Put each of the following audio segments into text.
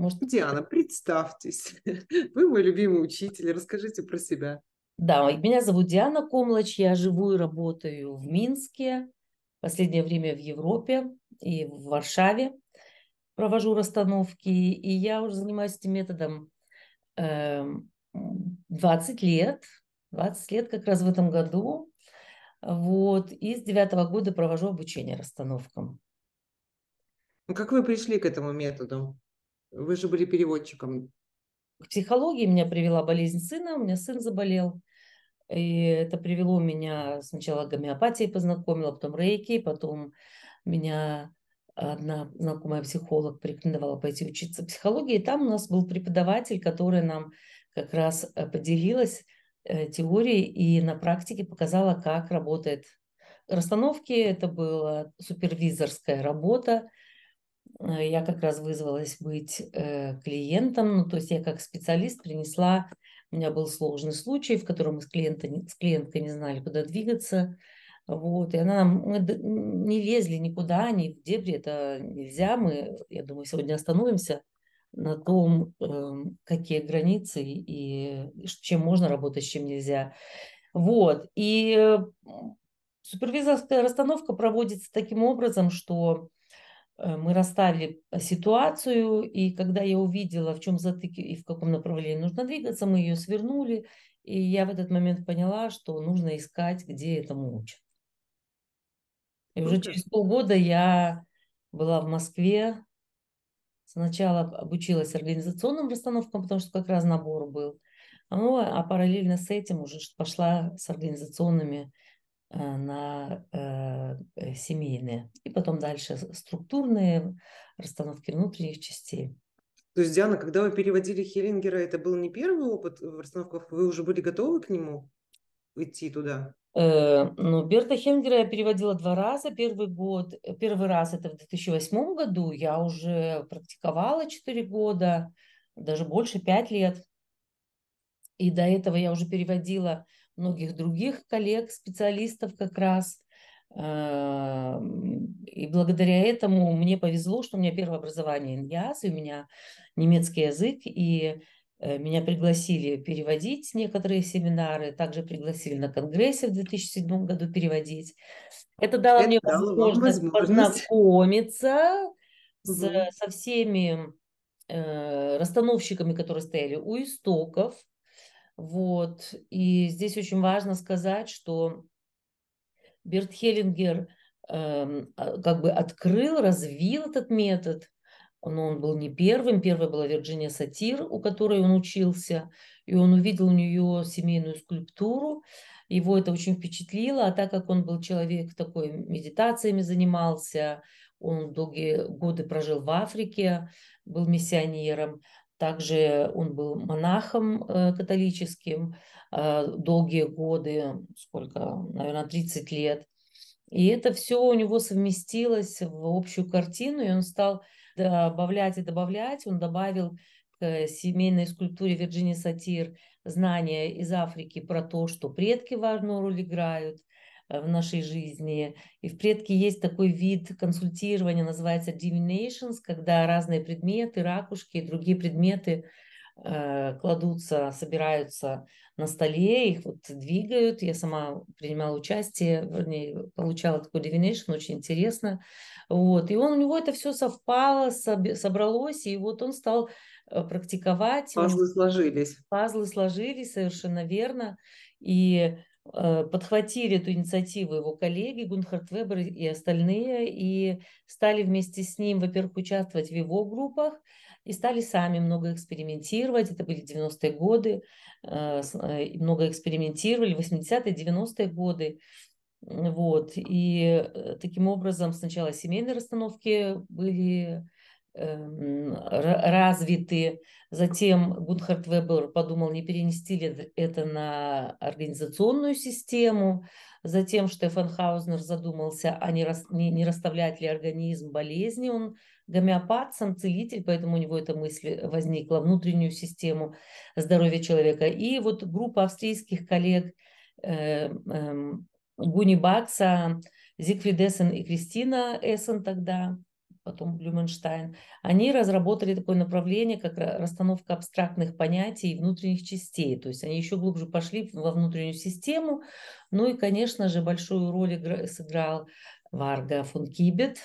Может... Диана, представьтесь. Вы мой любимый учитель. Расскажите про себя. Да, меня зовут Диана Комлач. Я живу и работаю в Минске. Последнее время в Европе и в Варшаве. Провожу расстановки. И я уже занимаюсь этим методом 20 эм, лет. 20 лет как раз в этом году. Вот. И с девятого года провожу обучение расстановкам. Ну, как вы пришли к этому методу? Вы же были переводчиком. К психологии меня привела болезнь сына, у меня сын заболел. И это привело меня сначала к гомеопатии познакомила, потом рейки, потом меня одна знакомая психолог порекомендовала пойти учиться психологии. И там у нас был преподаватель, который нам как раз э, поделилась э, теорией и на практике показала, как работает расстановки. Это была супервизорская работа. Э, я как раз вызвалась быть э, клиентом, ну, то есть я как специалист принесла, у меня был сложный случай, в котором мы с, клиента, с клиенткой не знали, куда двигаться, вот, и она, мы не лезли никуда, ни в дебри, это нельзя, мы, я думаю, сегодня остановимся на том, эм, какие границы и чем можно работать, чем нельзя. Вот, и э, супервизорская расстановка проводится таким образом, что Э, мы расставили ситуацию, и когда я увидела, в чем затыки и в каком направлении нужно двигаться, мы ее свернули, и я в этот момент поняла, что нужно искать, где этому учат. И уже через полгода я была в Москве, сначала обучилась организационным расстановкам, потому что как раз набор был, ну, а параллельно с этим уже пошла с организационными Э, на э, э, семейные. И потом дальше структурные расстановки внутренних частей. То есть, Диана, когда вы переводили Хеллингера, это был не первый опыт в расстановках? Вы уже были готовы к нему идти туда? Ну, Берта Хенгера я переводила два раза. Первый год, первый раз это в 2008 году. Я уже практиковала 4 года, даже больше 5 лет. И до этого я уже переводила многих других коллег, специалистов как раз. А, и благодаря этому мне повезло, что у меня первое образование ИНЯС, у меня немецкий язык, и э, меня пригласили переводить некоторые семинары, также пригласили на конгрессе в 2007 году переводить. Это дало Это мне дало возможность, возможность познакомиться угу. с, со всеми э, расстановщиками, которые стояли у истоков, вот. И здесь очень важно сказать, что Берт Хеллингер э, как бы открыл, развил этот метод, но он был не первым. Первой была Вирджиния Сатир, у которой он учился, и он увидел у нее семейную скульптуру. Его это очень впечатлило, а так как он был человек такой, медитациями занимался, он долгие годы прожил в Африке, был миссионером, также он был монахом э, католическим э, долгие годы, сколько, наверное, 30 лет. И это все у него совместилось в общую картину, и он стал добавлять и добавлять. Он добавил к семейной скульптуре Вирджинии Сатир знания из Африки про то, что предки важную роль играют, Э, в нашей жизни. И в предке есть такой вид консультирования, называется divinations, когда разные предметы, ракушки и другие предметы э, кладутся, собираются на столе, их вот двигают. Я сама принимала участие, вернее, получала такой divination, очень интересно. Вот. И он, у него это все совпало, соб- собралось, и вот он стал э, практиковать. Пазлы сложились. Пазлы сложились, совершенно верно. И Э, подхватили эту инициативу его коллеги Гунхард Вебер и остальные, и стали вместе с ним, во-первых, участвовать в его группах, и стали сами много экспериментировать. Это были 90-е годы, э, э, много экспериментировали, 80-е, 90-е годы. Вот. И таким образом сначала семейные расстановки были Эм, развиты. Затем Гунхард Вебер подумал, не перенести ли это на организационную систему. Затем Штефан Хаузнер задумался, а не, рас, не, не расставляет ли организм болезни. Он гомеопат, сам целитель, поэтому у него эта мысль возникла, внутреннюю систему здоровья человека. И вот группа австрийских коллег э, э, Гуни Бакса, Зигфрид Эссен и Кристина Эссен тогда – потом Блюменштайн, они разработали такое направление, как расстановка абстрактных понятий и внутренних частей. То есть они еще глубже пошли во внутреннюю систему. Ну и, конечно же, большую роль сыграл Варга фон Кибет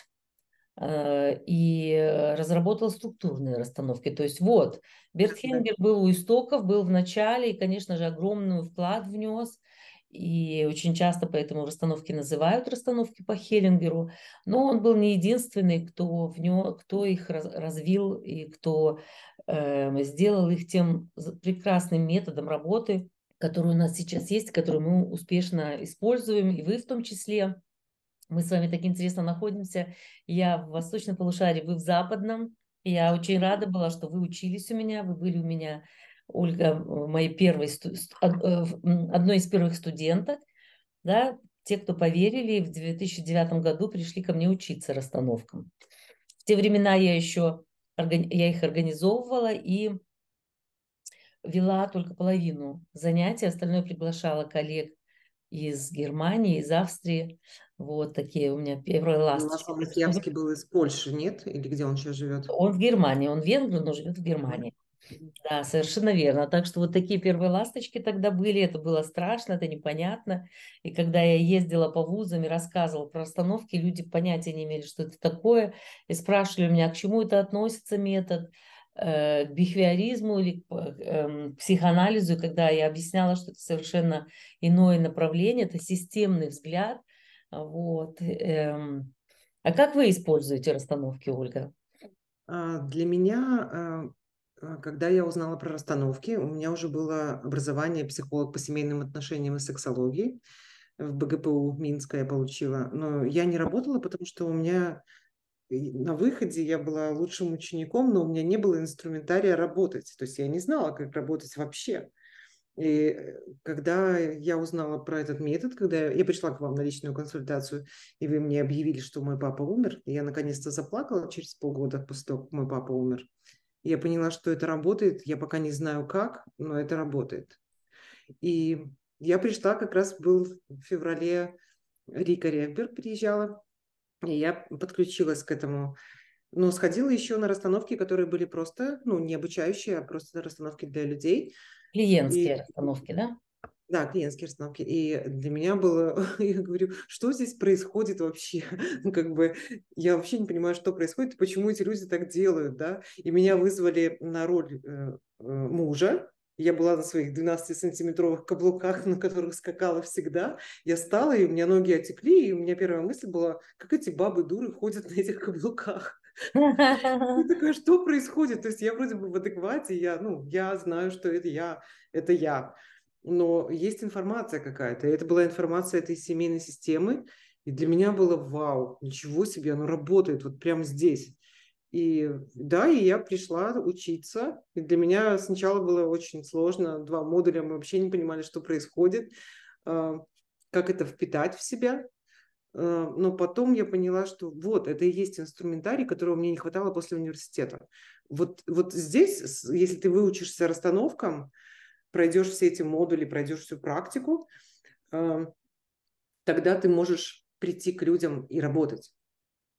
э, и э, разработал структурные расстановки. То есть вот, Бертхенгер был у истоков, был в начале и, конечно же, огромный вклад внес и очень часто поэтому расстановки называют расстановки по Хеллингеру, но он был не единственный, кто, в него, кто их развил и кто э, сделал их тем прекрасным методом работы, который у нас сейчас есть, который мы успешно используем, и вы в том числе. Мы с вами так интересно находимся. Я в восточном полушарии, вы в западном. Я очень рада была, что вы учились у меня, вы были у меня Ольга, моей первой, э, одной из первых студенток, да, те, кто поверили, в 2009 году пришли ко мне учиться расстановкам. В те времена я еще я их организовывала и вела только половину занятий, остальное приглашала коллег из Германии, из Австрии. Вот такие у меня первые ласточки. Ну, у нас Лукьянский был из Польши, нет? Или где он сейчас живет? Он в Германии, он в венгр, но живет в Германии. Да, совершенно верно. Так что вот такие первые ласточки тогда были, это было страшно, это непонятно. И когда я ездила по вузам и рассказывала про остановки, люди понятия не имели, что это такое, и спрашивали меня, к чему это относится метод, э, к бихевиоризму или к эм, психоанализу, когда я объясняла, что это совершенно иное направление, это системный взгляд. Вот. Эм. А как вы используете расстановки, Ольга? А, для меня э, а, когда я узнала про расстановки, у меня уже было образование психолог по семейным отношениям и сексологии. В БГПУ Минска я получила. Но я не работала, потому что у меня на выходе я была лучшим учеником, но у меня не было инструментария работать. То есть я не знала, как работать вообще. И э, когда я узнала про этот метод, когда я, я пришла к вам на личную консультацию, и вы мне объявили, что мой папа умер, я наконец-то заплакала через полгода после того, как мой папа умер. Я поняла, что это работает. Я пока не знаю как, но это работает. И я пришла, как раз был в феврале, Рика Ревберг приезжала, и я подключилась к этому. Но сходила еще на расстановки, которые были просто, ну, не обучающие, а просто расстановки для людей. Клиентские и... расстановки, да? Да, клиентские расстановки. И для меня было, я говорю, что здесь происходит вообще? Как бы я вообще не понимаю, что происходит, почему эти люди так делают, да? И меня вызвали на роль э, э мужа, я была на своих 12-сантиметровых каблуках, на которых скакала всегда. Я стала, и у меня ноги отекли, и у меня первая мысль была, как эти бабы-дуры ходят на этих каблуках. Я такая, что происходит? То есть я вроде бы в адеквате, я, ну, я знаю, что это я, это я но есть информация какая-то. И это была информация этой семейной системы, и для меня было вау, ничего себе, оно работает вот прямо здесь. И да, и я пришла учиться. И для меня сначала было очень сложно. Два модуля, мы вообще не понимали, что происходит, а, как это впитать в себя. А, но потом я поняла, что вот, это и есть инструментарий, которого мне не хватало после университета. Вот, вот здесь, если ты выучишься расстановкам, пройдешь все эти модули, пройдешь всю практику, эм, тогда ты можешь прийти к людям и работать.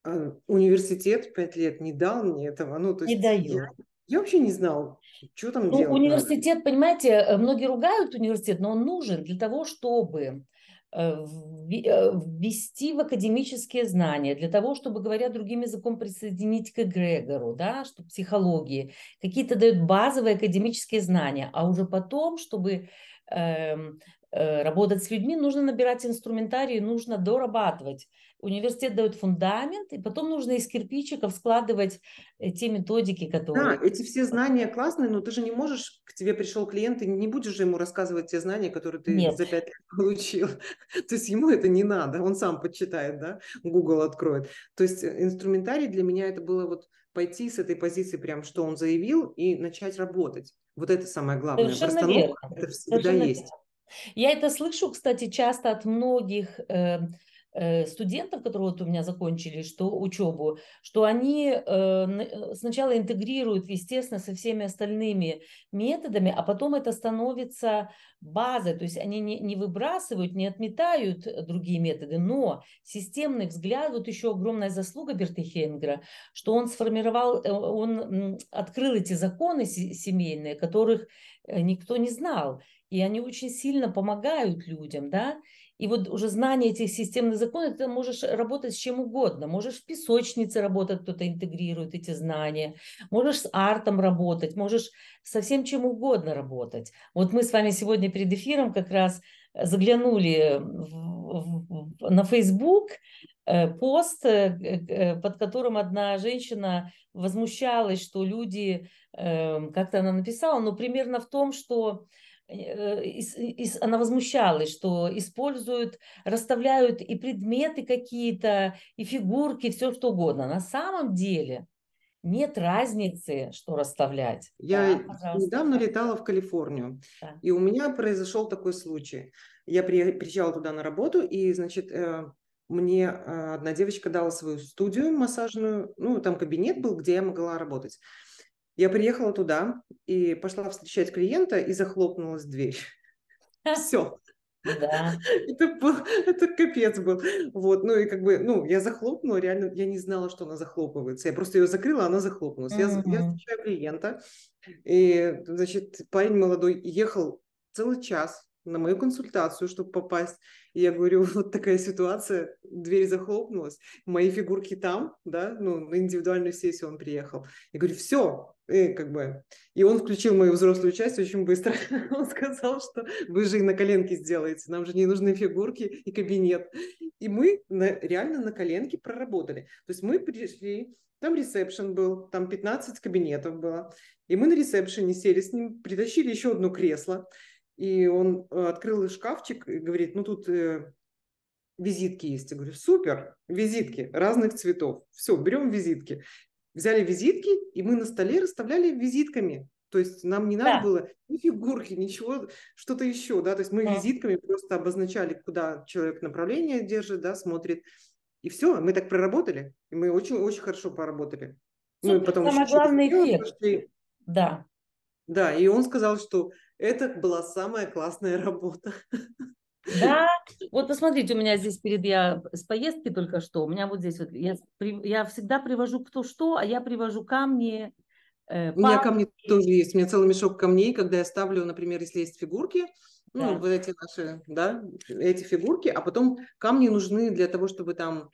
Э, университет пять лет не дал мне этого. Ну, то не есть даю. Я, я вообще не знал, что там ну, делать. Университет, надо. понимаете, э, многие ругают университет, но он нужен для того, чтобы Э, э, ввести в академические знания для того, чтобы, говоря другим языком, присоединить к эгрегору, да, что психологии, какие-то дают базовые академические знания, а уже потом, чтобы эм, э, работать с людьми, нужно набирать инструментарий, нужно дорабатывать университет дает фундамент, и потом нужно из кирпичиков складывать э, те методики, которые... Да, эти все знания классные, но ты же не можешь, к тебе пришел клиент, и не будешь же ему рассказывать те знания, которые ты Нет. за пять лет получил. То есть ему это не надо, он сам подчитает, да, Google откроет. То есть э, инструментарий для меня это было вот пойти с этой позиции прям, что он заявил, и начать работать. Вот это самое главное. Совершенно Расстановка верно. это всегда Совершенно есть. Верно. Я это слышу, кстати, часто от многих э, Э, студентов, которые вот у меня закончили что учебу, что они э, э, сначала интегрируют, естественно, со всеми остальными методами, а потом это становится базой, то есть они не, не выбрасывают, не отметают другие методы, но системный взгляд, вот еще огромная заслуга Берты Хенгера, что он сформировал, он открыл эти законы семейные, которых никто не знал, и они очень сильно помогают людям, да, и вот уже знание этих системных законов, ты можешь работать с чем угодно. Можешь в песочнице работать, кто-то интегрирует эти знания. Можешь с артом работать, можешь со всем чем угодно работать. Вот мы с вами сегодня перед эфиром как раз заглянули в, в, на Facebook э, пост, э, э, под которым одна женщина возмущалась, что люди, эм, как-то она написала, но примерно в том, что Э, она возмущалась, что используют, расставляют и предметы какие-то, и фигурки, все что угодно. На самом деле нет разницы, что расставлять. Я да, недавно летала в Калифорнию, да. и у меня произошел такой случай. Я приезжала туда на работу, и, значит, э, мне э, одна девочка дала свою студию массажную, ну, там кабинет был, где я могла работать. Я приехала туда и пошла встречать клиента, и захлопнулась дверь. Все. Да. Это, был, это капец был. Вот, ну и как бы, ну, я захлопнула, реально, я не знала, что она захлопывается. Я просто ее закрыла, она захлопнулась. Mm-hmm. Я, встречаю клиента, и, значит, парень молодой ехал целый час на мою консультацию, чтобы попасть. И я говорю, вот такая ситуация, дверь захлопнулась, мои фигурки там, да, ну, на индивидуальную сессию он приехал. Я говорю, все, и как бы... И он включил мою взрослую часть очень быстро. он сказал, что вы же и на коленке сделаете, нам же не нужны фигурки и кабинет. И мы на, реально на коленке проработали. То есть мы пришли, там ресепшн был, там 15 кабинетов было. И мы на ресепшене сели с ним, притащили еще одно кресло. И он э, открыл шкафчик и говорит, ну тут э, визитки есть. Я говорю, супер, визитки разных цветов. Все, берем визитки взяли визитки, и мы на столе расставляли визитками. То есть нам не надо да. было ни фигурки, ничего, что-то еще, да, то есть мы да. визитками просто обозначали, куда человек направление держит, да, смотрит, и все, мы так проработали, и мы очень-очень хорошо поработали. Ну, Супер, ну, и потом самое главное эффект, да. Да, и он сказал, что это была самая классная работа. Да, вот посмотрите, у меня здесь перед я с поездки только что, у меня вот здесь вот, я, я всегда привожу кто что, а я привожу камни, э, У меня камни тоже есть, у меня целый мешок камней, когда я ставлю, например, если есть фигурки, ну, да. ну, вот эти наши, да, эти фигурки, а потом камни нужны для того, чтобы там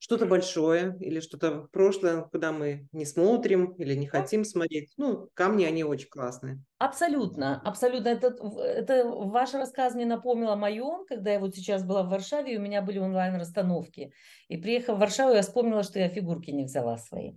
что-то большое или что-то прошлое, куда мы не смотрим или не хотим смотреть. Ну, камни, они очень классные. Абсолютно, абсолютно. Это, это ваш рассказ мне напомнил о моем, когда я вот сейчас была в Варшаве, и у меня были онлайн-расстановки. И приехав в Варшаву, я вспомнила, что я фигурки не взяла свои.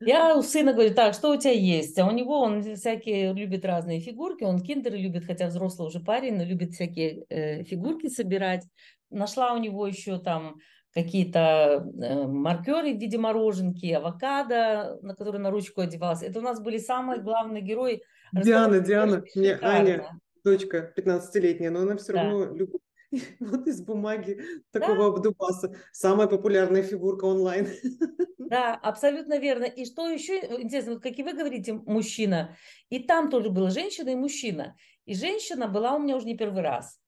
Я у сына говорю, так, что у тебя есть? А у него он всякие любит разные фигурки, он киндеры любит, хотя взрослый уже парень, но любит всякие э, фигурки собирать нашла у него еще там какие-то э, маркеры в виде мороженки, авокадо, на который на ручку одевалась. Это у нас были самые главные герои. Диана, Диана, мне Аня, дочка 15-летняя, но она все да. равно любит. Вот из бумаги такого да? обдубаса. Самая популярная фигурка онлайн. Да, абсолютно верно. И что еще э, интересно, вот как и вы говорите, мужчина, и там тоже было женщина и мужчина. И женщина была у меня уже не первый раз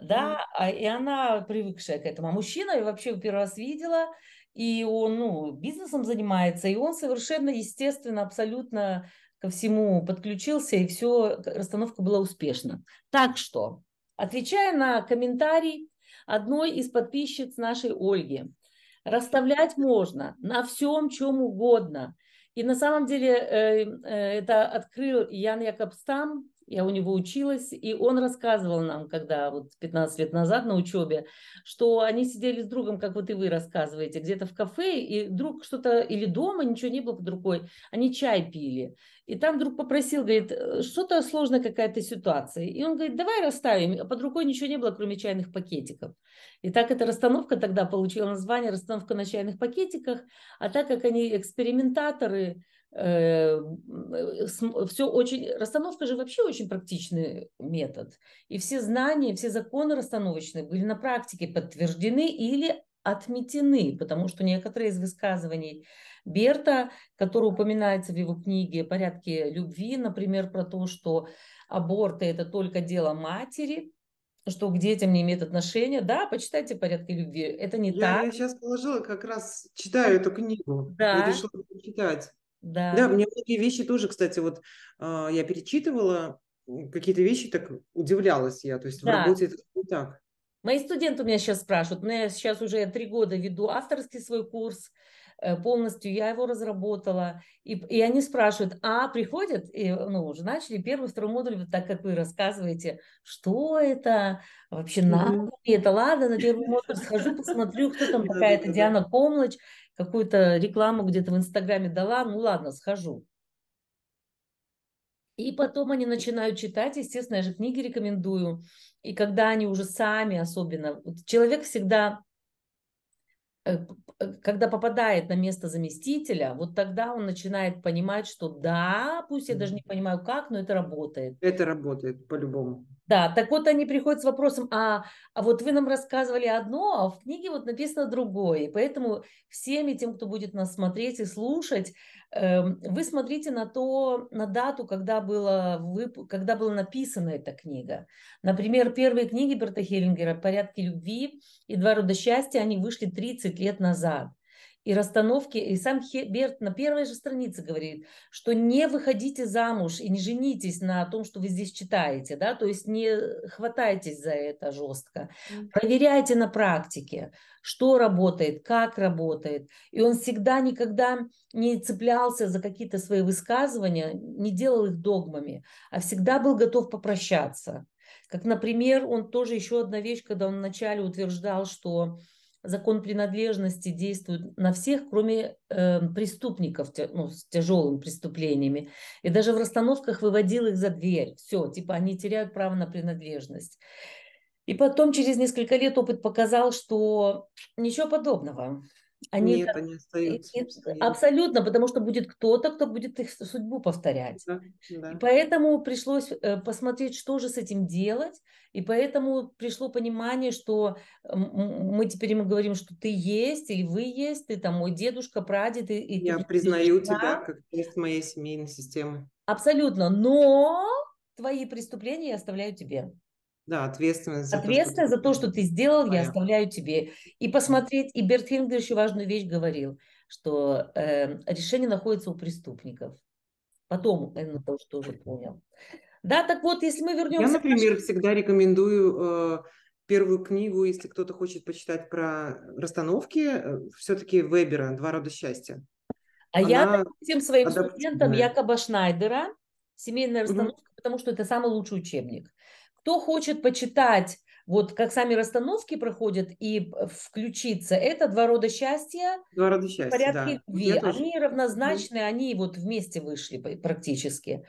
да, а, и она привыкшая к этому. А мужчина я вообще первый раз видела, и он, ну, бизнесом занимается, и он совершенно естественно, абсолютно ко всему подключился, и все, расстановка была успешна. Так что, отвечая на комментарий одной из подписчиц нашей Ольги, расставлять можно на всем, чем угодно. И на самом деле э, э, это открыл Ян Якобстам, я у него училась, и он рассказывал нам, когда вот 15 лет назад на учебе, что они сидели с другом, как вот и вы рассказываете, где-то в кафе, и друг что-то, или дома, ничего не было под рукой, они чай пили. И там друг попросил, говорит, «Э, что-то сложная какая-то ситуация. И он говорит, давай расставим, а под рукой ничего не было, кроме чайных пакетиков. И так эта расстановка тогда получила название «Расстановка на чайных пакетиках», а так как они экспериментаторы, Э, э, э, все очень... Расстановка же вообще очень практичный метод. И все знания, все законы расстановочные были на практике подтверждены или отметены, потому что некоторые из высказываний Берта, который упоминается в его книге «Порядки любви», например, про то, что аборты – это только дело матери, что к детям не имеет отношения. Да, почитайте «Порядки любви». Это не я, так. Я сейчас положила, как раз читаю эту книгу. Да. Я решила почитать. Да. да, мне многие вещи тоже, кстати, вот а, я перечитывала, какие-то вещи так удивлялась я, то есть да. в работе это не так. Мои студенты у меня сейчас спрашивают, ну, я сейчас уже три года веду авторский свой курс, э, полностью я его разработала, и, и они спрашивают, а приходят, и, ну, уже начали первый, второй модуль, вот так как вы рассказываете, что это, вообще надо это, ладно, на первый модуль схожу, посмотрю, кто там такая-то Диана Комлач, какую-то рекламу где-то в Инстаграме дала, ну ладно, схожу. И потом они начинают читать, естественно, я же книги рекомендую. И когда они уже сами особенно... Человек всегда, э, э, когда попадает на место заместителя, вот тогда он начинает понимать, что да, пусть я даже не понимаю как, но это работает. Это работает по-любому. Да, так вот они приходят с вопросом, а, а вот вы нам рассказывали одно, а в книге вот написано другое. Поэтому всеми тем, кто будет нас смотреть и слушать, э, вы смотрите на то, на дату, когда, было вы, когда была написана эта книга. Например, первые книги Берта Хеллингера «Порядки любви» и «Два рода счастья», они вышли 30 лет назад – и расстановки. И сам Херберт на первой же странице говорит, что не выходите замуж и не женитесь на том, что вы здесь читаете, да, то есть не хватайтесь за это жестко. Проверяйте на практике, что работает, как работает. И он всегда никогда не цеплялся за какие-то свои высказывания, не делал их догмами, а всегда был готов попрощаться. Как, например, он тоже еще одна вещь, когда он вначале утверждал, что закон принадлежности действует на всех, кроме э, преступников ну, с тяжелыми преступлениями. И даже в расстановках выводил их за дверь. Все, типа они теряют право на принадлежность. И потом через несколько лет опыт показал, что ничего подобного. Они Нет, они остаются. Абсолютно, потому что будет кто-то, кто будет их судьбу повторять. Да, да. поэтому пришлось э, посмотреть, что же с этим делать. И поэтому пришло понимание, что мы теперь мы говорим, что ты есть, и вы есть, ты там мой дедушка, прадед. И, и Я ты, признаю ты, тебя как часть моей семейной системы. Абсолютно, но твои преступления я оставляю тебе. Да, ответственность. За ответственность то, что... за то, что ты сделал, Понятно. я оставляю тебе. И посмотреть, и Берт Фингер еще важную вещь говорил, что э, решение находится у преступников. Потом он э, это тоже понял. Да, так вот, если мы вернемся... Я, например, к... всегда рекомендую э, первую книгу, если кто-то хочет почитать про расстановки, э, все-таки Вебера «Два рода счастья». А Она я всем своим студентам Якоба Шнайдера «Семейная расстановка», mm-hmm. потому что это самый лучший учебник. Кто хочет почитать, вот как сами расстановки проходят и включиться, это два рода счастья. Два рода счастья, порядки да. любви. Они равнозначны, да. они вот вместе вышли практически.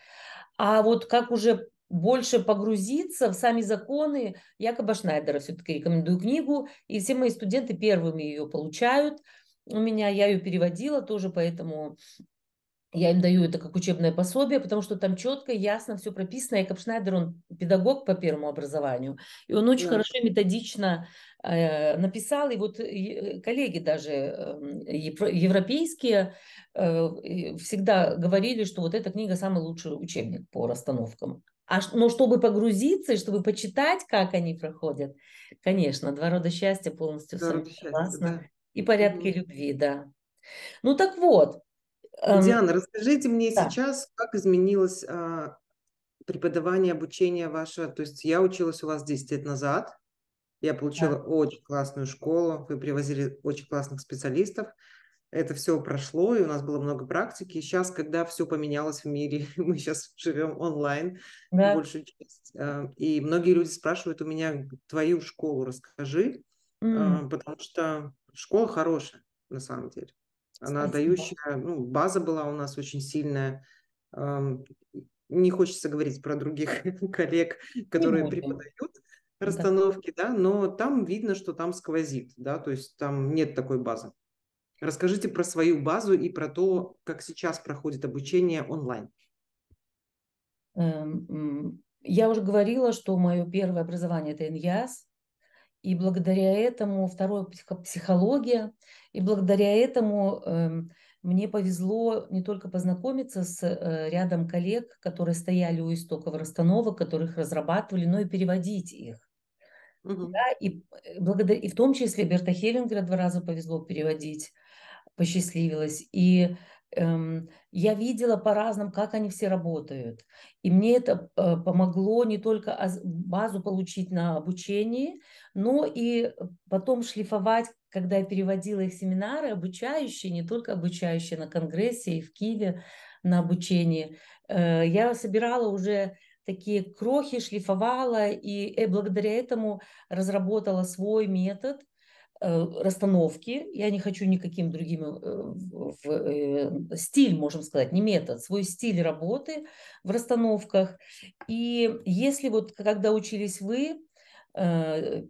А вот как уже больше погрузиться в сами законы Якоба Шнайдера. Все-таки рекомендую книгу, и все мои студенты первыми ее получают. У меня я ее переводила тоже, поэтому я им даю это как учебное пособие, потому что там четко, ясно все прописано. и Капшнайдер он педагог по первому образованию, и он очень да. хорошо методично э, написал. И вот э, коллеги даже э, европейские э, всегда говорили, что вот эта книга самый лучший учебник по расстановкам. А, но чтобы погрузиться и чтобы почитать, как они проходят, конечно, два рода счастья полностью два согласна. да. И порядки mm-hmm. любви, да. Ну так вот, Эм, Диана, расскажите мне да. сейчас, как изменилось а, преподавание, обучение ваше. То есть я училась у вас 10 лет назад, я получила да. очень классную школу, вы привозили очень классных специалистов. Это все прошло, и у нас было много практики. сейчас, когда все поменялось в мире, мы сейчас живем онлайн да. большую часть. А, и многие люди спрашивают у меня твою школу расскажи, mm. А, потому что школа хорошая на самом деле. Она Спасибо. дающая, ну, база была у нас очень сильная. Не хочется говорить про других коллег, которые преподают расстановки, да. да, но там видно, что там сквозит, да, то есть там нет такой базы. Расскажите про свою базу и про то, как сейчас проходит обучение онлайн. Эм, я уже говорила, что мое первое образование – это НЯС, и благодаря этому второе психология, и благодаря этому эм, мне повезло не только познакомиться с э, рядом коллег, которые стояли у истоков расстановок, которых разрабатывали, но и переводить их. Да, и, э, благодаря, и в том числе Берта Хеллингера два раза повезло переводить, посчастливилось. И Эм, я видела по-разному, как они все работают. И мне это э, помогло не только базу получить на обучении, но и потом шлифовать, когда я переводила их семинары, обучающие, не только обучающие на Конгрессе и в Киеве на обучении. Э, я собирала уже такие крохи, шлифовала и э, благодаря этому разработала свой метод – Э, расстановки, я не хочу никаким другим э, в, э, стиль, можем сказать, не метод, свой стиль работы в расстановках. И если вот когда учились вы, 10-15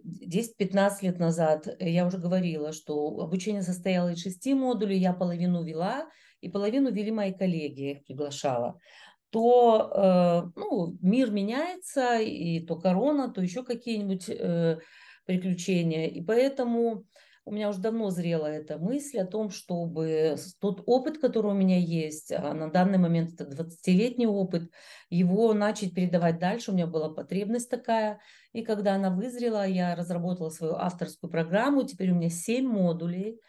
лет назад я уже говорила, что обучение состояло из шести модулей, я половину вела, и половину вели мои коллеги, я их приглашала то ну, мир меняется, и то корона, то еще какие-нибудь приключения. И поэтому у меня уже давно зрела эта мысль о том, чтобы тот опыт, который у меня есть, а на данный момент это 20-летний опыт, его начать передавать дальше. У меня была потребность такая. И когда она вызрела, я разработала свою авторскую программу. Теперь у меня 7 модулей.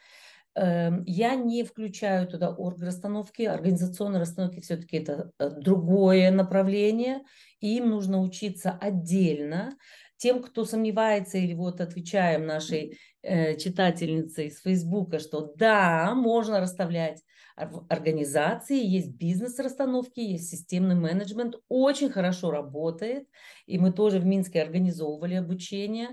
Эм, я не включаю туда орг-расстановки, организационные расстановки все-таки это э, другое направление, им нужно учиться отдельно. Тем, кто сомневается, или вот отвечаем нашей э, читательнице из Фейсбука, что да, можно расставлять организации, есть бизнес-расстановки, есть системный менеджмент, очень хорошо работает, и мы тоже в Минске организовывали обучение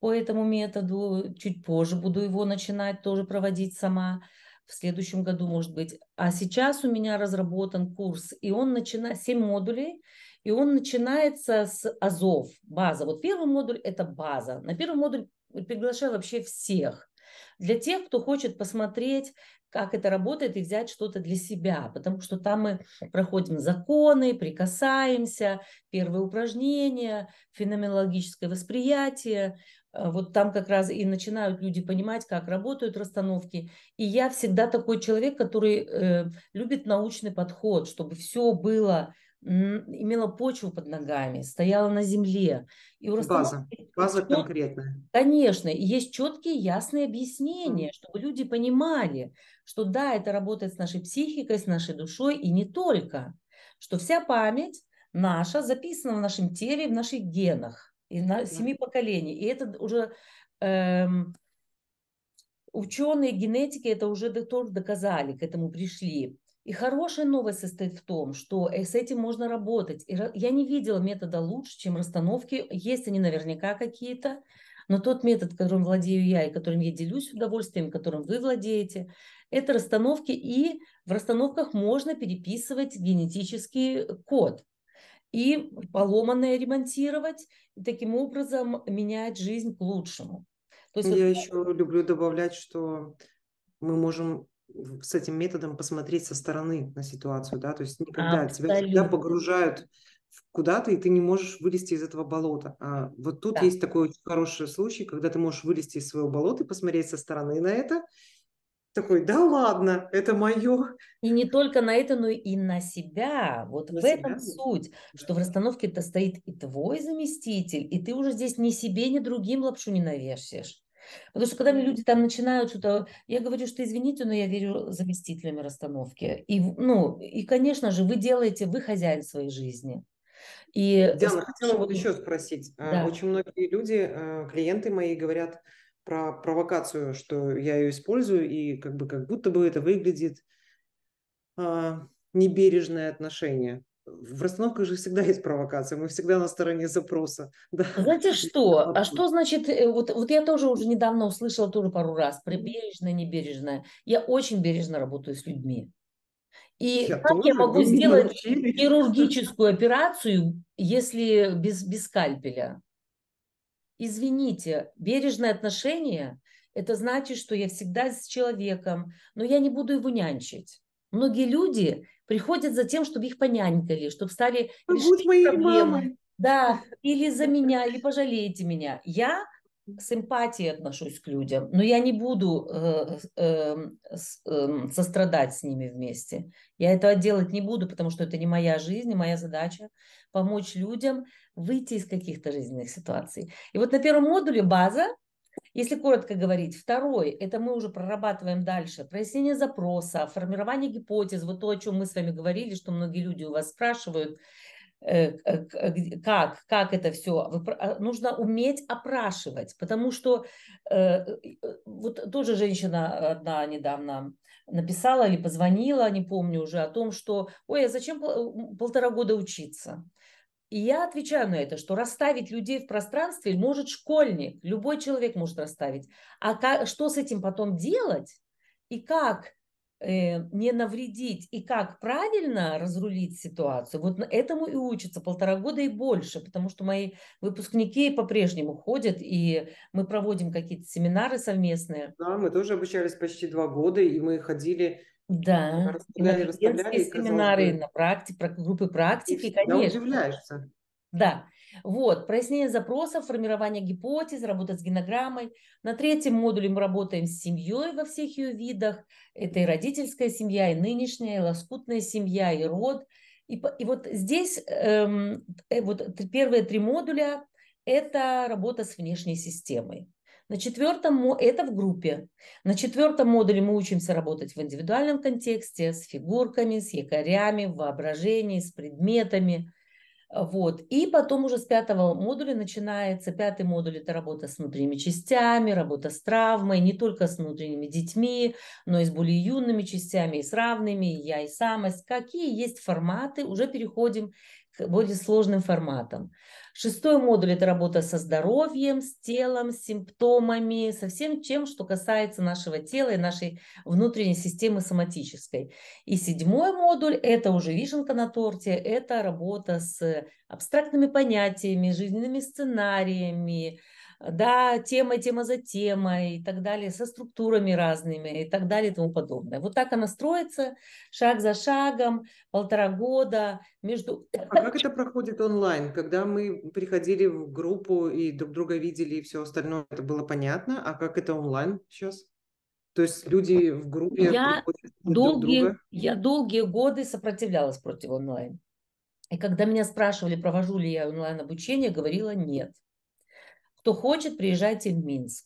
по этому методу, чуть позже буду его начинать тоже проводить сама, в следующем году, может быть. А сейчас у меня разработан курс, и он начинает 7 модулей, и он начинается с азов, база. Вот первый модуль – это база. На первый модуль приглашаю вообще всех. Для тех, кто хочет посмотреть, как это работает, и взять что-то для себя, потому что там мы проходим законы, прикасаемся, первые упражнения, феноменологическое восприятие. Э, вот там как раз и начинают люди понимать, как работают расстановки. И я всегда такой человек, который э, любит научный подход, чтобы все было имела почву под ногами, стояла на земле. И у база, база чет... конкретная. Конечно, есть четкие, ясные объяснения, mm. чтобы люди понимали, что да, это работает с нашей психикой, с нашей душой и не только, что вся память наша записана в нашем теле, в наших генах, и на семи mm. поколений. И это уже эм, ученые генетики это уже тоже доказали, к этому пришли. И хорошая новость состоит в том, что э, с этим можно работать. И я не видела метода лучше, чем расстановки. Есть они наверняка какие-то, но тот метод, которым владею я и которым я делюсь удовольствием, которым вы владеете, это расстановки. И в расстановках можно переписывать генетический код и поломанное ремонтировать, и таким образом менять жизнь к лучшему. То есть, я вот... еще люблю добавлять, что мы можем с этим методом посмотреть со стороны на ситуацию, да, то есть никогда Абсолютно. тебя всегда погружают куда-то, и ты не можешь вылезти из этого болота. А вот тут да. есть такой очень хороший случай, когда ты можешь вылезти из своего болота и посмотреть со стороны на это, такой, да ладно, это мое. И не только на это, но и на себя. Вот на в себя? этом суть, да. что в расстановке-то стоит и твой заместитель, и ты уже здесь ни себе, ни другим лапшу не навешаешь. Потому что когда люди там начинают что-то... Я говорю, что извините, но я верю заместителями расстановки. И, ну, и, конечно же, вы делаете, вы хозяин своей жизни. И Диана, хотела вот еще спросить. А, да. Очень многие люди, а, клиенты мои говорят про провокацию, что я ее использую, и как бы как будто бы это выглядит а, небережное отношение в расстановках же всегда есть провокация, мы всегда на стороне запроса. Да. Знаете что? А что значит, э, вот, вот я тоже уже недавно услышала тоже пару раз, про бережное, небережное. Я очень бережно работаю с людьми. И я как тоже, я могу сделать научили. хирургическую операцию, если без, без скальпеля? Извините, бережное отношение – это значит, что я всегда с человеком, но я не буду его нянчить. Многие люди приходят за тем, чтобы их понянькали, чтобы стали Вы ну, решить моей проблемы. Мамой. Да, или за меня, или пожалейте меня. Я с эмпатией отношусь к людям, но я не буду э, э, э, сострадать с ними вместе. Я этого делать не буду, потому что это не моя жизнь, не моя задача помочь людям выйти из каких-то жизненных ситуаций. И вот на первом модуле база если коротко говорить, второй – это мы уже прорабатываем дальше. Прояснение запроса, формирование гипотез, вот то, о чем мы с вами говорили, что многие люди у вас спрашивают, э, э, как, как это все, а, нужно уметь опрашивать, потому что э, вот тоже женщина одна недавно написала или позвонила, не помню уже, о том, что, ой, а зачем полтора года учиться? И я отвечаю на это, что расставить людей в пространстве может школьник, любой человек может расставить. А как, что с этим потом делать и как э, не навредить, и как правильно разрулить ситуацию, вот этому и учатся полтора года и больше, потому что мои выпускники по-прежнему ходят, и мы проводим какие-то семинары совместные. Да, мы тоже обучались почти два года, и мы ходили да, расставляли, и семинары, на практи... группы практики, и конечно. удивляешься. Да, вот, прояснение запросов, формирование гипотез, работа с генограммой. На третьем модуле мы работаем с семьей во всех ее видах. Это и родительская семья, и нынешняя, и лоскутная семья, и род. И, и вот здесь эм, э, вот первые три модуля – это работа с внешней системой. На четвертом, это в группе. На четвертом модуле мы учимся работать в индивидуальном контексте, с фигурками, с якорями, в воображении, с предметами. Вот. И потом уже с пятого модуля начинается, пятый модуль – это работа с внутренними частями, работа с травмой, не только с внутренними детьми, но и с более юными частями, и с равными, и я, и самость. Какие есть форматы, уже переходим к более сложным форматам. Шестой модуль – это работа со здоровьем, с телом, с симптомами, со всем чем, что касается нашего тела и нашей внутренней системы соматической. И седьмой модуль – это уже вишенка на торте, это работа с абстрактными понятиями, жизненными сценариями, да, тема, тема за темой и так далее, со структурами разными и так далее и тому подобное. Вот так она строится, шаг за шагом, полтора года между... А как это проходит онлайн? Когда мы приходили в группу и друг друга видели и все остальное, это было понятно, а как это онлайн сейчас? То есть люди в группе... Я, долгие, друг я долгие годы сопротивлялась против онлайн. И когда меня спрашивали, провожу ли я онлайн-обучение, говорила нет. Кто хочет, приезжайте в Минск.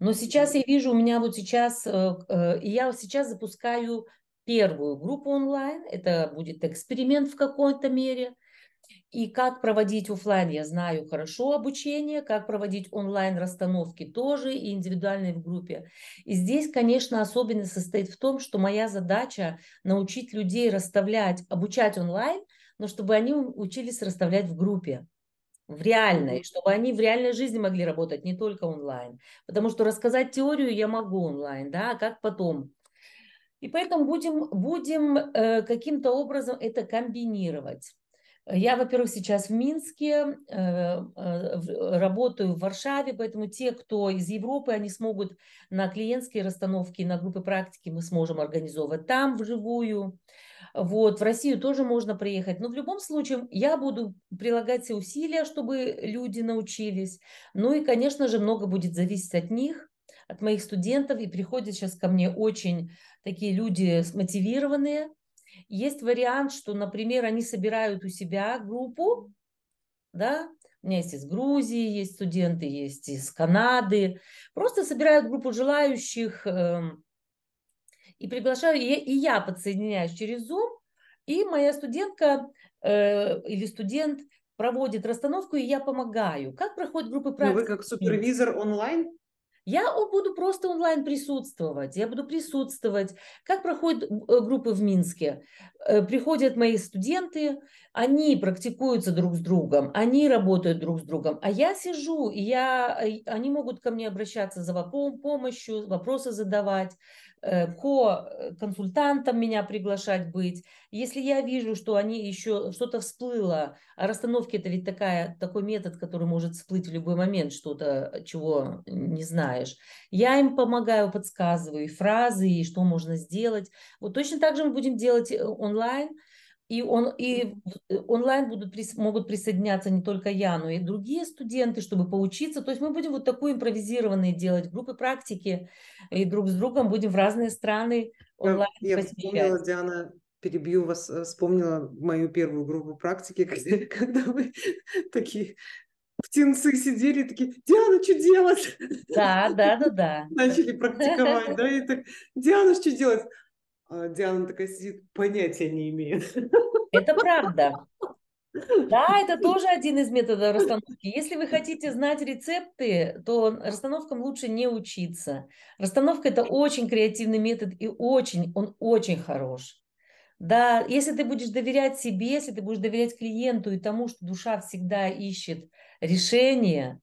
Но сейчас я вижу, у меня вот сейчас, э, э, я сейчас запускаю первую группу онлайн, это будет эксперимент в какой-то мере. И как проводить офлайн, я знаю хорошо обучение, как проводить онлайн расстановки тоже и индивидуальные в группе. И здесь, конечно, особенность состоит в том, что моя задача научить людей расставлять, обучать онлайн, но чтобы они учились расставлять в группе в реальной, чтобы они в реальной жизни могли работать, не только онлайн. Потому что рассказать теорию я могу онлайн, да, а как потом. И поэтому будем, будем э, каким-то образом это комбинировать. Я, во-первых, сейчас в Минске, э, э, работаю в Варшаве, поэтому те, кто из Европы, они смогут на клиентские расстановки, на группы практики мы сможем организовывать там вживую. Э, вот, в Россию тоже можно приехать. Но в любом случае я буду прилагать все усилия, чтобы люди научились. Ну и, конечно же, много будет зависеть от них, от моих студентов. И приходят сейчас ко мне очень такие люди смотивированные. Есть вариант, что, например, они собирают у себя группу, да, у меня есть из Грузии, есть студенты, есть из Канады. Просто собирают группу желающих эм, и приглашаю, и, и я подсоединяюсь через Zoom, и моя студентка э, или студент проводит расстановку, и я помогаю. Как проходит группы практики? Но ну, вы как супервизор онлайн? Я буду просто онлайн присутствовать, я буду присутствовать. Как проходят э, группы в Минске? Э, приходят мои студенты, они практикуются друг с другом, они работают друг с другом, а я сижу, и я, э, они могут ко мне обращаться за помощью, вопросы задавать. Э, ко-консультантом э, меня приглашать быть. Если я вижу, что они еще что-то всплыло, а расстановки это ведь такая, такой метод, который может всплыть в любой момент что-то, э, чего не знаешь. Я им помогаю, подсказываю и фразы, и что можно сделать. Вот точно так же мы будем делать онлайн – и, он, и э, онлайн будут, могут присоединяться не только я, но и другие студенты, чтобы поучиться. То есть мы будем вот такую импровизированные делать группы практики, и друг с другом будем в разные страны онлайн Я, я вспомнила, Диана, перебью вас, э, вспомнила мою первую группу практики, когда, когда вы такие птенцы сидели такие, Диана, что делать? Да, да, да, да. Начали практиковать, да, и так, Диана, что делать? А, Диана такая сидит, понятия не имеет Это правда. Да, это тоже один из методов расстановки. Если вы хотите знать рецепты, то расстановкам лучше не учиться. Расстановка – это очень креативный метод и очень, он очень хорош. Да, если ты будешь доверять себе, если ты будешь доверять клиенту и тому, что душа всегда ищет решение,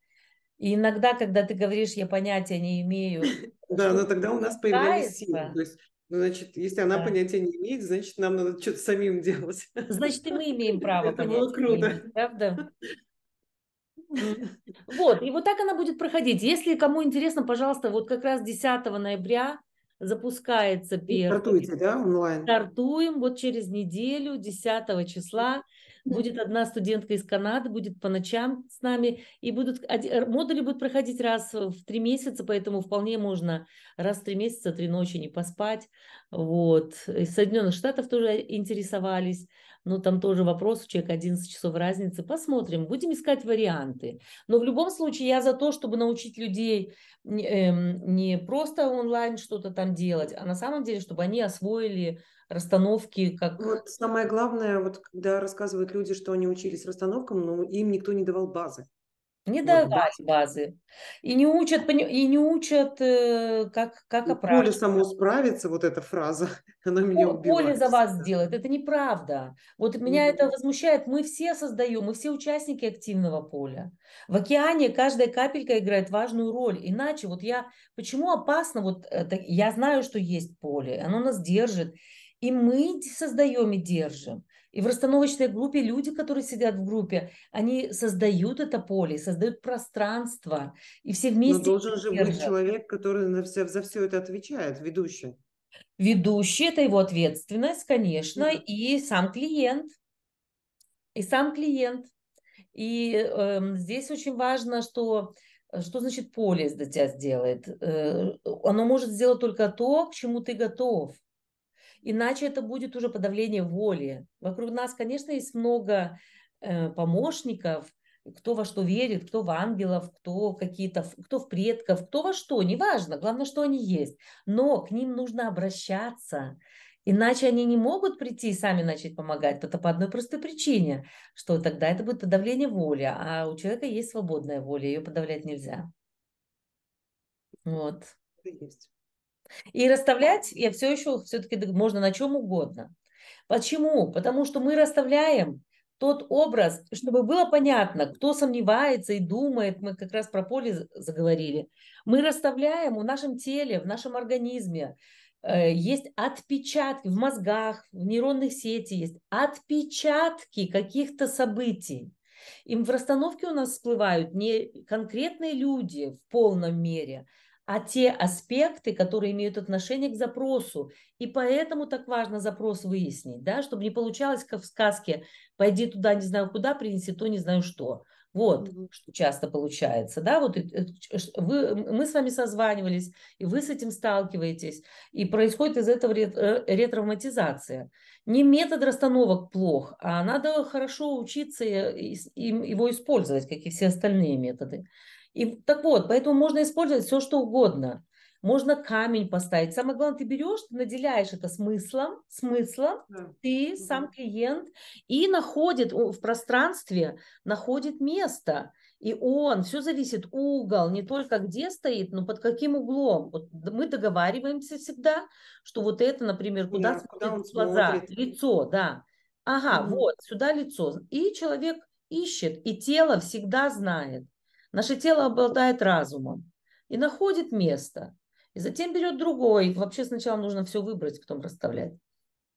и иногда, когда ты говоришь, я понятия не имею. Да, но тогда у нас появляется сила. То есть ну Значит, если она да. понятия не имеет, значит, нам надо что-то самим делать. Значит, и мы имеем право Это было круто. Имеем, правда? Вот, и вот так она будет проходить. Если кому интересно, пожалуйста, вот как раз 10 ноября запускается первый. Стартуете, да, онлайн? Стартуем вот через неделю, 10 числа будет одна студентка из Канады, будет по ночам с нами, и будут э, модули будут проходить раз в три месяца, поэтому вполне можно раз в три месяца, три ночи не поспать. Вот. Из э, Соединенных Штатов тоже интересовались но ну, там тоже вопрос, у человека 11 часов разницы. Посмотрим, будем искать варианты. Но в любом случае я за то, чтобы научить людей эм, не просто онлайн что-то там делать, а на самом деле, чтобы они освоили расстановки как... Вот самое главное, вот когда рассказывают люди, что они учились расстановкам, но ну, им никто не давал базы. Не ну, давать базы. И не учат, и не учат э, как, как ну, оправдывать. Поле само справится, вот эта фраза, она меня убивает. Поле за вас сделает, это неправда. Вот ну меня это возмущает. Мы все создаем, мы все участники активного поля. В океане каждая капелька играет важную роль. Иначе вот я... Почему опасно? Вот это, я знаю, что есть поле, оно нас держит. И мы создаем и держим. И в расстановочной группе люди, которые сидят в группе, они создают это поле, создают пространство, и все вместе... Но должен же быть человек, который на все, за все это отвечает, ведущий. Ведущий – это его ответственность, конечно, mm и сам клиент. И сам клиент. И э, здесь очень важно, что э, что значит поле для тебя сделает? Э, оно может сделать только то, к чему ты готов. Иначе это будет уже подавление воли. Вокруг нас, конечно, есть много э, помощников, кто во что верит, кто в ангелов, кто какие-то, кто в предков, кто во что, неважно, главное, что они есть. Но к ним нужно обращаться, иначе они не могут прийти и сами начать помогать, это по одной простой причине, что тогда это будет подавление воли, а у человека есть свободная воля, ее подавлять нельзя. Вот. Есть. И расставлять я все еще все-таки можно на чем угодно. Почему? Потому что мы расставляем тот образ, чтобы было понятно, кто сомневается и думает, мы как раз про поле заговорили, мы расставляем в нашем теле, в нашем организме, э, есть отпечатки в мозгах, в нейронных сети есть отпечатки каких-то событий. Им в расстановке у нас всплывают не конкретные люди в полном мере, а те аспекты, которые имеют отношение к запросу. И поэтому так важно запрос выяснить, да, чтобы не получалось, как в сказке, пойди туда, не знаю куда, принеси то, не знаю что. Вот, mm-hmm. что часто получается, да, вот э, э, э, вы, мы с вами созванивались, и вы с этим сталкиваетесь, и происходит из этого ретравматизация. Не метод расстановок плох, а надо хорошо учиться и, и, его использовать, как и все остальные методы. И так вот, поэтому можно использовать все, что угодно. Можно камень поставить. Самое главное, ты берешь, ты наделяешь это смыслом, смыслом, да. ты, да. сам клиент, и находит в пространстве, находит место. И он, все зависит угол, не только где стоит, но под каким углом. Вот мы договариваемся всегда, что вот это, например, куда да, смотрит куда глаза, смотрит. лицо, да. Ага, mm-hmm. вот, сюда лицо. И человек ищет, и тело всегда знает. Наше тело обладает разумом и находит место. И затем берет другой. Вообще сначала нужно все выбрать, потом расставлять.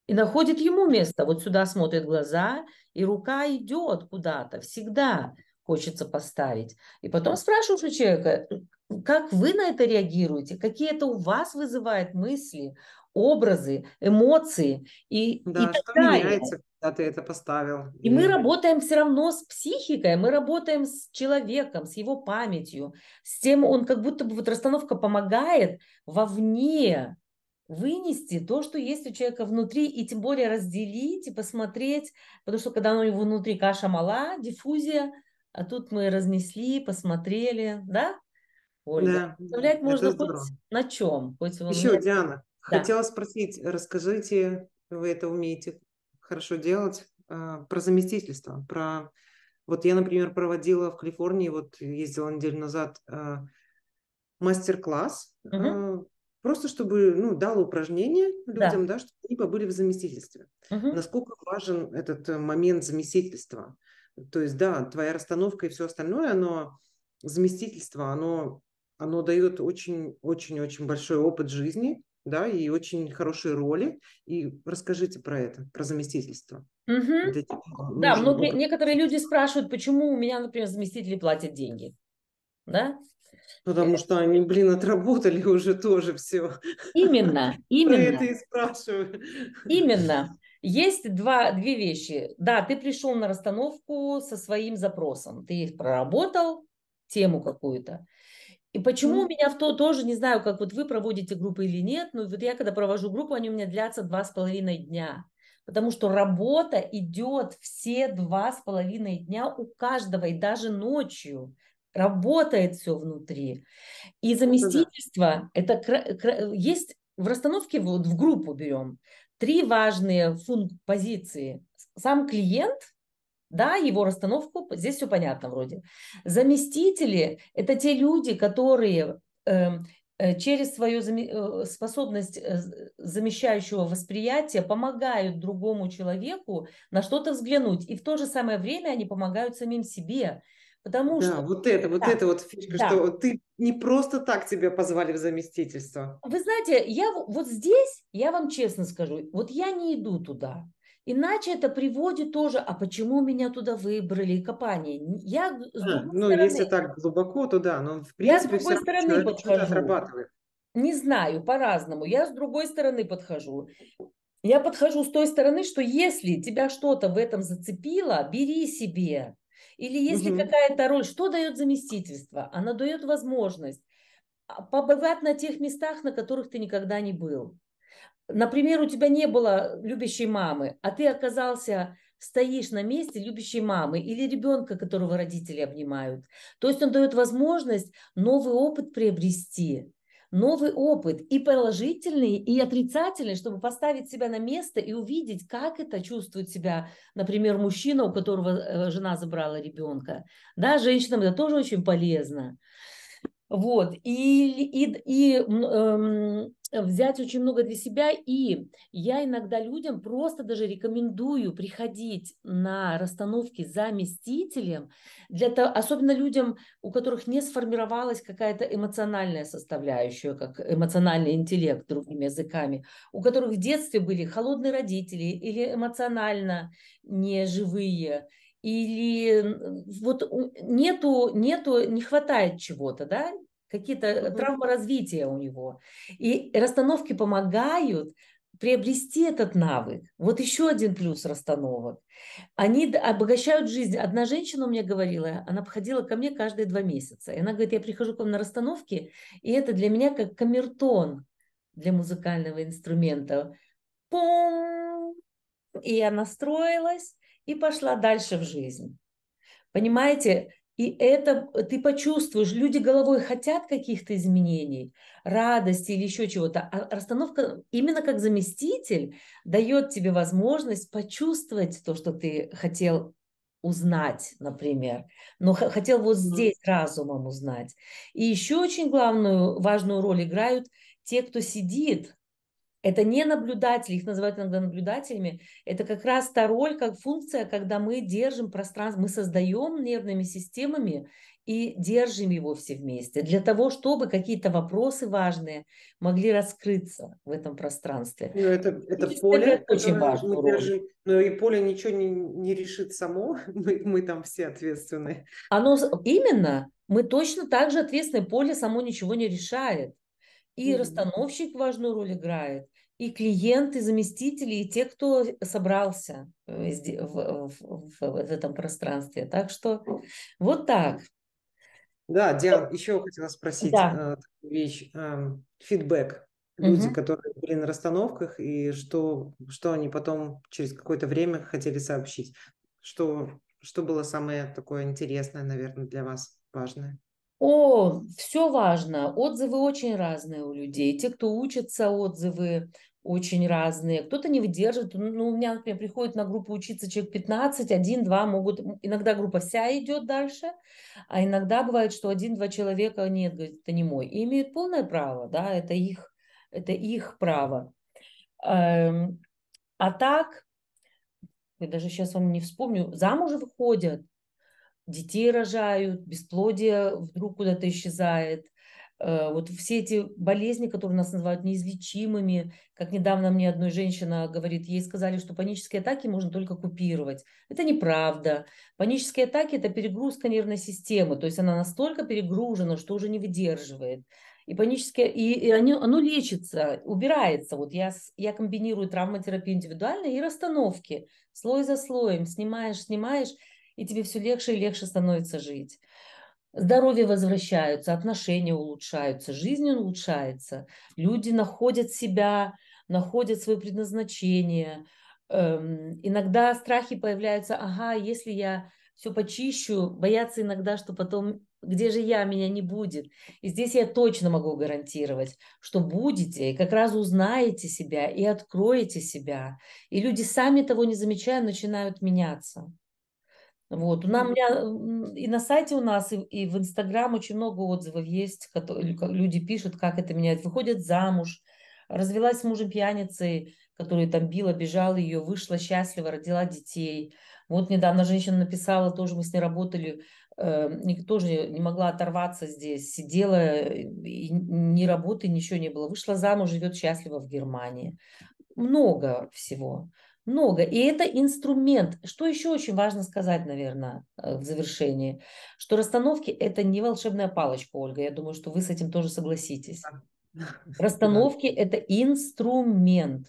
И находит ему место. Вот сюда смотрят глаза, и рука идет куда-то. Всегда хочется поставить. И потом спрашиваешь у человека, как вы на это реагируете, какие это у вас вызывает мысли, образы, эмоции и, да, и так что далее. Меняется. Да, ты это поставил. И, мы работаем все равно с психикой, мы работаем с человеком, с его памятью, с тем, он как будто бы вот расстановка помогает вовне вынести то, что есть у человека внутри, и тем более разделить и посмотреть, потому что когда у него внутри каша мала, диффузия, а тут мы разнесли, посмотрели, да? Ольга, да, представлять да, можно хоть здорово. на чем. Хоть Еще, меня... Диана, да. хотела спросить, расскажите, вы это умеете хорошо делать, а, про заместительство, про... Вот я, например, проводила в Калифорнии, вот ездила неделю назад, а, мастер-класс, угу. просто чтобы, ну, дала упражнение людям, да, да чтобы они побыли в заместительстве. Угу. Насколько важен этот э, момент заместительства. То есть, да, твоя расстановка и все остальное, оно, заместительство, оно, оно дает очень-очень-очень большой опыт жизни, да, и очень хорошие роли. И расскажите про это, про заместительство. Угу. да, многие некоторые люди спрашивают, почему у меня, например, заместители платят деньги. Да? Потому э, что они, блин, отработали уже тоже все. Именно, именно. Про это и спрашиваю. Именно. Есть два, две вещи. Да, ты пришел на расстановку со своим запросом. Ты проработал тему какую-то. И почему mm. у меня в то тоже, не знаю, как вот вы проводите группы или нет, но вот я когда провожу группу, они у меня длятся два с половиной дня. Потому что работа идет все два с половиной дня у каждого, и даже ночью работает все внутри. И ну заместительство, это, есть в расстановке, вот в группу берем, три важные функ- позиции. Сам клиент, да, его расстановку, здесь все понятно вроде. Заместители – это те люди, которые эм, э, через свою э, способность э, замещающего восприятия помогают другому человеку на что-то взглянуть. И в то же самое время они помогают самим себе. Потому да, что... вот это, вот да. это вот фишка, да. что ты не просто так тебя позвали в заместительство. Вы знаете, я вот здесь, я вам честно скажу, вот я не иду туда. Иначе это приводит тоже, а почему меня туда выбрали, копание. Я, а, ну, стороны, если так глубоко, то да, но в принципе я с другой стороны подхожу. Не знаю, по-разному. Я с другой стороны подхожу. Я подхожу с той стороны, что если тебя что-то в этом зацепило, бери себе. Или если угу. какая-то роль, что дает заместительство? Она дает возможность а, побывать на тех местах, на которых ты никогда не был. Например, у тебя не было любящей мамы, а ты оказался стоишь на месте любящей мамы или ребенка, которого родители обнимают. То есть он дает возможность новый опыт приобрести, новый опыт и положительный, и отрицательный, чтобы поставить себя на место и увидеть, как это чувствует себя, например, мужчина, у которого э, жена забрала ребенка. Да, женщинам это тоже очень полезно. Вот, и, и, и эм, взять очень много для себя. И я иногда людям просто даже рекомендую приходить на расстановки заместителем, для того, особенно людям, у которых не сформировалась какая-то эмоциональная составляющая, как эмоциональный интеллект другими языками, у которых в детстве были холодные родители или эмоционально неживые, или вот нету, нету, не хватает чего-то, да, какие-то mm-hmm. травмы развития у него. И расстановки помогают приобрести этот навык. Вот еще один плюс расстановок. Они обогащают жизнь. Одна женщина у меня говорила, она походила ко мне каждые два месяца. И она говорит, я прихожу к вам на расстановки, и это для меня как камертон для музыкального инструмента. Пум! И я настроилась и пошла дальше в жизнь. Понимаете, и это э, ты почувствуешь, люди головой хотят каких-то изменений, радости или еще чего-то. А расстановка именно как заместитель дает тебе возможность почувствовать то, что ты хотел узнать, например, но хотел вот здесь разумом узнать. И еще очень главную, важную роль играют те, кто сидит это не наблюдатели, их называют иногда наблюдателями. Это как раз та роль, как функция, когда мы держим пространство, мы создаем нервными системами и держим его все вместе для того, чтобы какие-то вопросы важные могли раскрыться в этом пространстве. Ну, это это и поле, очень важно. Мы но и поле ничего не, не решит само, мы, мы там все ответственны. Оно именно, мы точно так же ответственны, поле само ничего не решает. И расстановщик важную роль играет, и клиенты, заместители, и те, кто собрался э, в, в, в, в этом пространстве. Так что вот так. Да, Диан, э, еще хотела спросить да. э, вещь. Эм, фидбэк. Люди, угу. которые были на расстановках, и что, что они потом через какое-то время хотели сообщить. Что, что было самое такое интересное, наверное, для вас важное? О, все важно. Отзывы очень разные у людей. Те, кто учатся, отзывы очень разные, кто-то не выдерживает. Ну, у меня, например, приходит на группу учиться человек 15, один, два могут, иногда группа вся идет дальше, а иногда бывает, что один-два человека нет, говорит, это не мой. И имеют полное право, да, это их, это их право. Эм, а так, я даже сейчас вам не вспомню, замуж выходят, детей рожают, бесплодие вдруг куда-то исчезает, Э, вот все эти болезни, которые нас называют неизлечимыми, как недавно мне одной женщина говорит, ей сказали, что панические атаки можно только купировать. Это неправда. Панические атаки – это перегрузка нервной системы, то есть она настолько перегружена, что уже не выдерживает. И панические, и, и оно, оно лечится, убирается. Вот я, я комбинирую травматерапию индивидуально и расстановки. Слой за слоем, снимаешь, снимаешь, и тебе все легче и легче становится жить. Здоровье возвращается, отношения улучшаются, жизнь улучшается, люди находят себя, находят свое предназначение. Эм, иногда страхи появляются, ага, если я все почищу, боятся иногда, что потом, где же я, меня не будет. И здесь я точно могу гарантировать, что будете, и как раз узнаете себя, и откроете себя. И люди сами того не замечая начинают меняться. Вот. У нас, у меня, и на сайте у нас, и, и в Инстаграм очень много отзывов есть, которые, люди пишут, как это меняет. Выходят замуж, развелась с мужем пьяницей, который там бил, обижал ее, вышла счастлива, родила детей. Вот недавно женщина написала, тоже мы с ней работали, э, тоже не могла оторваться здесь, сидела, э, и ни работы, ничего не было. Вышла замуж, живет счастливо в Германии. Много всего много. И это инструмент. Что еще очень важно сказать, наверное, э, в завершении, что расстановки – это не волшебная палочка, Ольга. Я думаю, что вы с этим тоже согласитесь. Расстановки – это инструмент.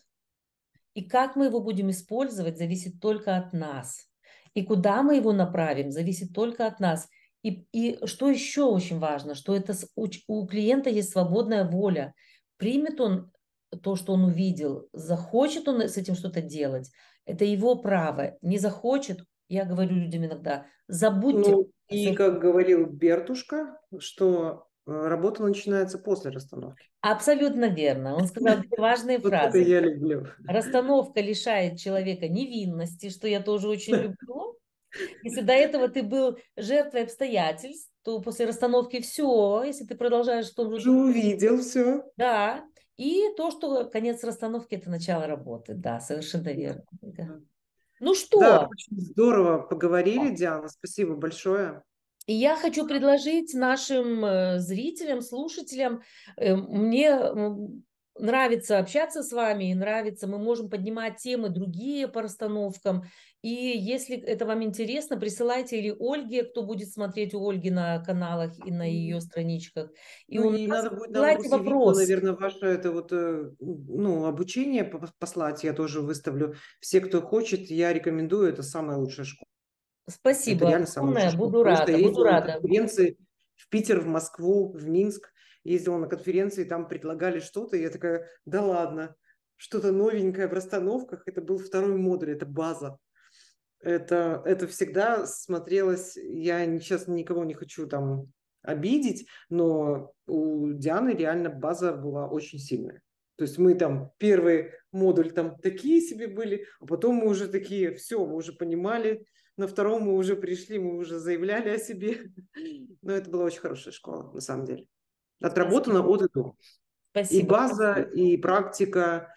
И как мы его будем использовать, зависит только от нас. И куда мы его направим, зависит только от нас. И, и что еще очень важно, что это у, у клиента есть свободная воля. Примет он то, что он увидел, захочет он с этим что-то делать, это его право. Не захочет, я говорю людям иногда, забудьте. Ну, и как говорил Бертушка, что э, работа начинается после расстановки. Абсолютно верно. Он сказал важные фразы. это я люблю. Расстановка лишает человека невинности, что я тоже очень люблю. Если до этого ты был жертвой обстоятельств, то после расстановки все, если ты продолжаешь что Уже увидел все. Да, и то, что конец расстановки – это начало работы. Да, совершенно верно. Ну да. Ну что? Да, очень здорово поговорили, Диана. Спасибо большое. И я хочу предложить нашим э, зрителям, слушателям, э, мне нравится общаться с вами, и нравится, мы можем поднимать темы другие по расстановкам, и если это вам интересно, присылайте или Ольге, кто будет смотреть у Ольги на каналах и на ее страничках. И ну, у надо будет на Руси вопрос. Видно, наверное, ваше это вот, э, ну, обучение послать я тоже выставлю. Все, кто хочет, я рекомендую, это самая лучшая школа. Спасибо. Это реально самая лучшая буду рада, буду рада. Конференции в Питер, в Москву, в Минск. Ездила на конференции, там предлагали что-то, и я такая, да ладно, что-то новенькое в расстановках. Это был второй модуль, это база это, это всегда смотрелось, я сейчас никого не хочу там обидеть, но у Дианы реально база была очень сильная. То есть мы там первый модуль там такие себе были, а потом мы уже такие, все, мы уже понимали, на втором мы уже пришли, мы уже заявляли о себе. Но это была очень хорошая школа, на самом деле. Отработана Спасибо. от и до. Спасибо. И база, и практика,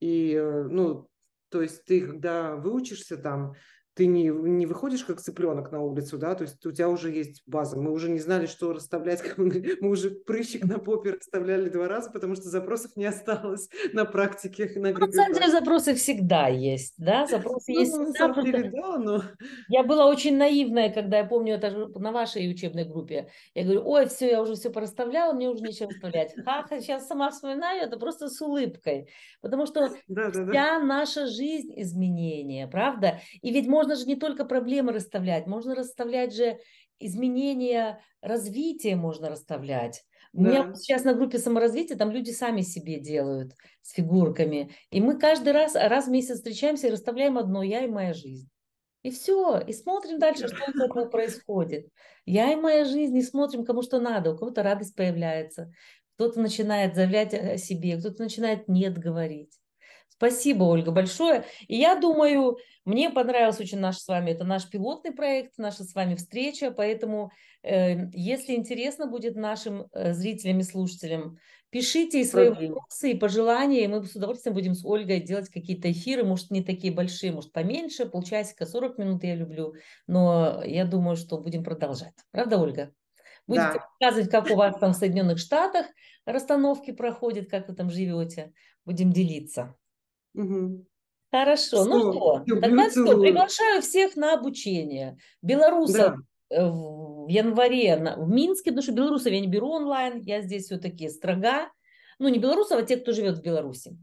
и, э, ну, то есть ты, когда выучишься там, ты не, не выходишь как цыпленок на улицу, да, то есть у тебя уже есть база. Мы уже не знали, что расставлять, мы уже прыщик на попе расставляли два раза, потому что запросов не осталось на практике. На, ну, на самом деле запросы всегда есть, да, запросы ну, есть ну, всегда. Просто... Деле, да, но... Я была очень наивная, когда я помню, это на вашей учебной группе, я говорю, ой, все, я уже все пораставляла, мне уже нечего расставлять. Ха-ха, сейчас сама вспоминаю, это просто с улыбкой, потому что да, да, вся да. наша жизнь изменение, правда? И ведь можно можно же не только проблемы расставлять, можно расставлять же изменения развития, можно расставлять. Да. У меня сейчас на группе саморазвития там люди сами себе делают с фигурками. И мы каждый раз, раз в месяц встречаемся и расставляем одно «я и моя жизнь». И все, и смотрим дальше, что из этого происходит. Я и моя жизнь, и смотрим, кому что надо, у кого-то радость появляется, кто-то начинает заявлять о себе, кто-то начинает нет говорить. Спасибо, Ольга, большое. И я думаю, мне понравился очень наш с вами, это наш пилотный проект, наша с вами встреча, поэтому э, если интересно будет нашим э, зрителям и слушателям, пишите и свои вопросы, и пожелания, и мы с удовольствием будем с Ольгой делать какие-то эфиры, может, не такие большие, может, поменьше, полчасика, 40 минут я люблю, но я думаю, что будем продолжать. Правда, Ольга? Будете да. рассказывать, как у вас там в Соединенных Штатах расстановки проходят, как вы там живете. Будем делиться. Угу. Хорошо, 100. ну что, Люблю, тогда целую. приглашаю всех на обучение. Белорусов да. Э, в январе на, в Минске, потому что белорусов я не беру онлайн, я здесь все-таки строга. Ну, не белорусов, а те, кто живет в Беларуси.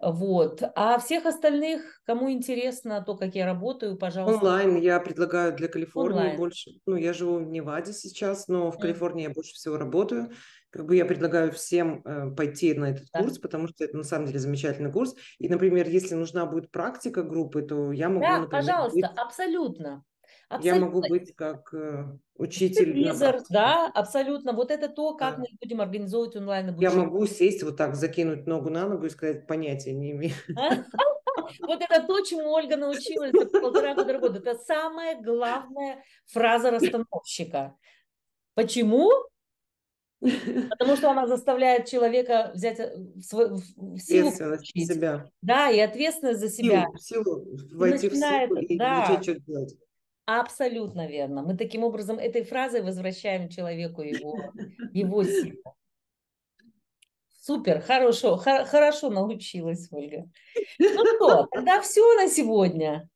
Вот. А всех остальных, кому интересно то, как я работаю, пожалуйста. Онлайн я предлагаю для Калифорнии Онлайн. больше. Ну, я живу в Неваде сейчас, но в Калифорнии я больше всего работаю как бы я предлагаю всем э, пойти на этот да. курс, потому что это на самом деле замечательный курс. И, например, если нужна будет практика группы, то я могу... Да, например, пожалуйста, быть... абсолютно. Абсолютно. Я могу быть как э, учитель. Телевизор, да, абсолютно. Вот это то, как да. мы будем организовывать онлайн обучение. Я могу сесть вот так, закинуть ногу на ногу и сказать, понятия не имею. Вот это то, чему Ольга научилась за полтора года. Это самая главная фраза расстановщика. Почему? Потому что она заставляет человека взять э, в свою в силу. Ответственность за себя. Да, и ответственность за себя. силу, в силу войти в силу и да. начать что-то делать. Абсолютно верно. Мы таким образом этой фразой возвращаем человеку его, его силу. Супер, хорошо, хорошо научилась, Ольга. Ну что, тогда все на сегодня.